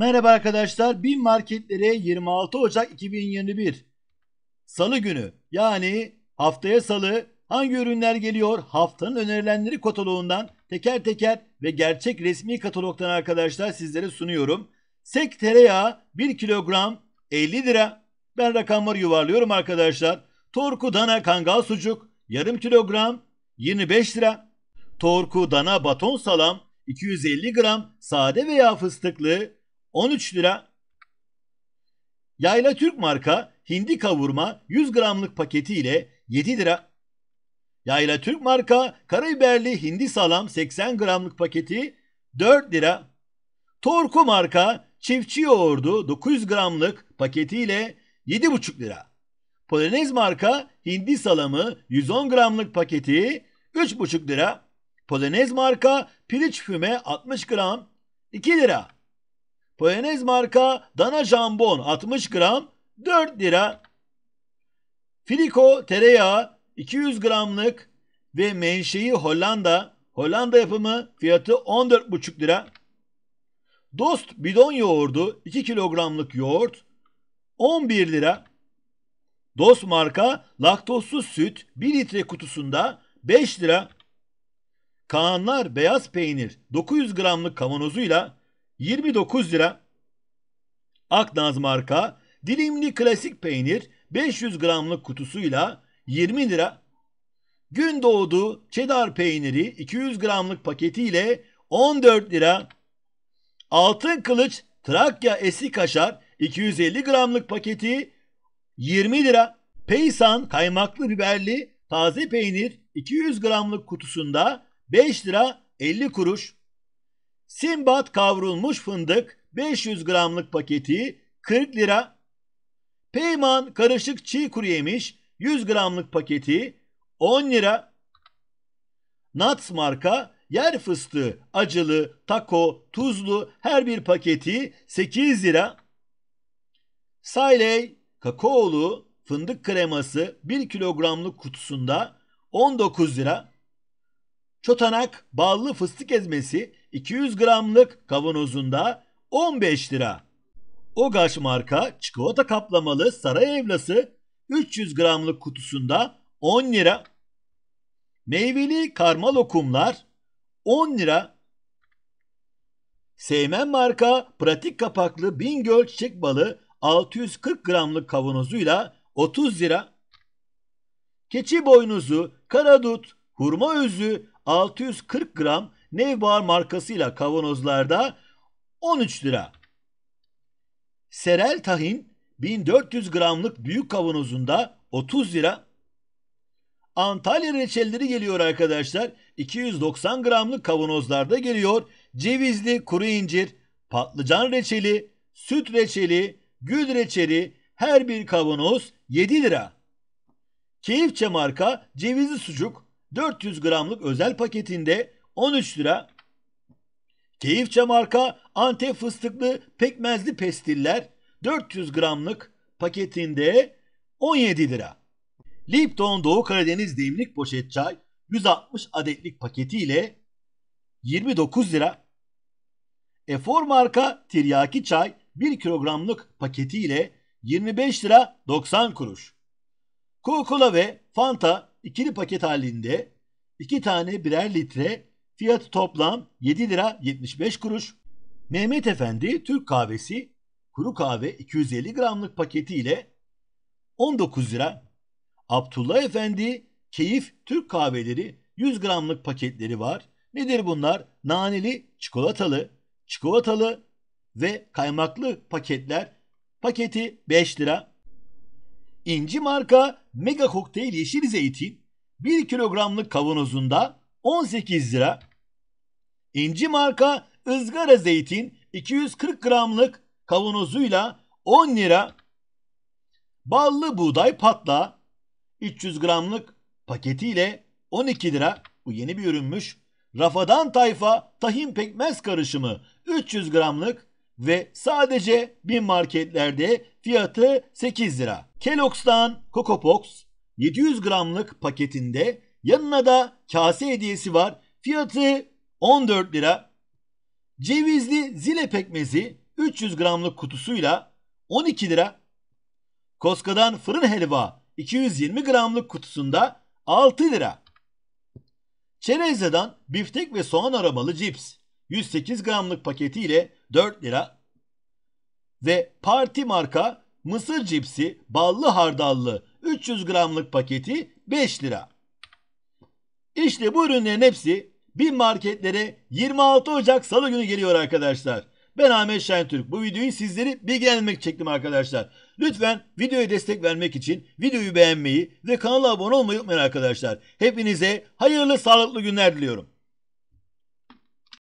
Merhaba arkadaşlar. Bin marketlere 26 Ocak 2021 Salı günü yani haftaya salı hangi ürünler geliyor? Haftanın önerilenleri kataloğundan teker teker ve gerçek resmi katalogdan arkadaşlar sizlere sunuyorum. Sek tereyağı 1 kilogram 50 lira. Ben rakamları yuvarlıyorum arkadaşlar. Torku dana kangal sucuk yarım kilogram 25 lira. Torku dana baton salam 250 gram sade veya fıstıklı 13 lira. Yayla Türk marka hindi kavurma 100 gramlık paketi ile 7 lira. Yayla Türk marka karabiberli hindi salam 80 gramlık paketi 4 lira. Torku marka çiftçi yoğurdu 900 gramlık paketi ile 7,5 lira. Polonez marka hindi salamı 110 gramlık paketi 3,5 lira. Polonez marka piliç füme 60 gram 2 lira. Poenez marka dana jambon 60 gram 4 lira. Filiko tereyağı 200 gramlık ve menşei Hollanda. Hollanda yapımı fiyatı 14,5 lira. Dost bidon yoğurdu 2 kilogramlık yoğurt 11 lira. Dost marka laktozsuz süt 1 litre kutusunda 5 lira. Kaanlar beyaz peynir 900 gramlık kavanozuyla 29 lira. Aknaz marka dilimli klasik peynir 500 gramlık kutusuyla 20 lira. Gün doğdu çedar peyniri 200 gramlık paketiyle 14 lira. Altın kılıç Trakya esi kaşar 250 gramlık paketi 20 lira. Peysan kaymaklı biberli taze peynir 200 gramlık kutusunda 5 lira 50 kuruş. Simbat kavrulmuş fındık 500 gramlık paketi 40 lira. Peyman karışık çiğ kuru yemiş 100 gramlık paketi 10 lira. Nuts marka yer fıstığı acılı, taco tuzlu her bir paketi 8 lira. Sayley kakaolu fındık kreması 1 kilogramlık kutusunda 19 lira. Çotanak ballı fıstık ezmesi 200 gramlık kavanozunda 15 lira. Ogaş marka çikolata kaplamalı saray evlası 300 gramlık kutusunda 10 lira. Meyveli karma lokumlar 10 lira. Seymen marka pratik kapaklı Bingöl çiçek balı 640 gramlık kavanozuyla 30 lira. Keçi boynuzu, karadut, hurma özü 640 gram Nevbahar markasıyla kavanozlarda 13 lira. Serel tahin 1400 gramlık büyük kavanozunda 30 lira. Antalya reçelleri geliyor arkadaşlar. 290 gramlık kavanozlarda geliyor. Cevizli kuru incir, patlıcan reçeli, süt reçeli, gül reçeli her bir kavanoz 7 lira. Keyifçe marka cevizli sucuk 400 gramlık özel paketinde 13 lira. Keyifçe marka Antep fıstıklı pekmezli pestiller 400 gramlık paketinde 17 lira. Lipton Doğu Karadeniz demlik poşet çay 160 adetlik paketiyle 29 lira. Efor marka tiryaki çay 1 kilogramlık paketiyle 25 lira 90 kuruş. Coca-Cola ve Fanta ikili paket halinde 2 tane birer litre fiyatı toplam 7 lira 75 kuruş. Mehmet Efendi Türk kahvesi kuru kahve 250 gramlık paketi ile 19 lira. Abdullah Efendi keyif Türk kahveleri 100 gramlık paketleri var. Nedir bunlar? Naneli, çikolatalı, çikolatalı ve kaymaklı paketler. Paketi 5 lira. İnci marka Mega Kokteyl Yeşil Zeytin 1 kilogramlık kavanozunda 18 lira. İnci marka ızgara zeytin 240 gramlık kavanozuyla 10 lira. Ballı buğday patla 300 gramlık paketiyle 12 lira. Bu yeni bir ürünmüş. Rafadan tayfa tahin pekmez karışımı 300 gramlık ve sadece bin marketlerde fiyatı 8 lira. Kellogg's'tan Coco Pops 700 gramlık paketinde yanına da kase hediyesi var. Fiyatı 14 lira. Cevizli zile pekmezi 300 gramlık kutusuyla 12 lira. Koska'dan fırın helva 220 gramlık kutusunda 6 lira. Çerezeden biftek ve soğan aromalı cips 108 gramlık paketiyle 4 lira ve parti marka mısır cipsi ballı hardallı 300 gramlık paketi 5 lira. İşte bu ürünlerin hepsi bin marketlere 26 Ocak Salı günü geliyor arkadaşlar. Ben Ahmet Şentürk. Bu videoyu sizleri bilgilendirmek çektim arkadaşlar. Lütfen videoya destek vermek için videoyu beğenmeyi ve kanala abone olmayı unutmayın arkadaşlar. Hepinize hayırlı sağlıklı günler diliyorum.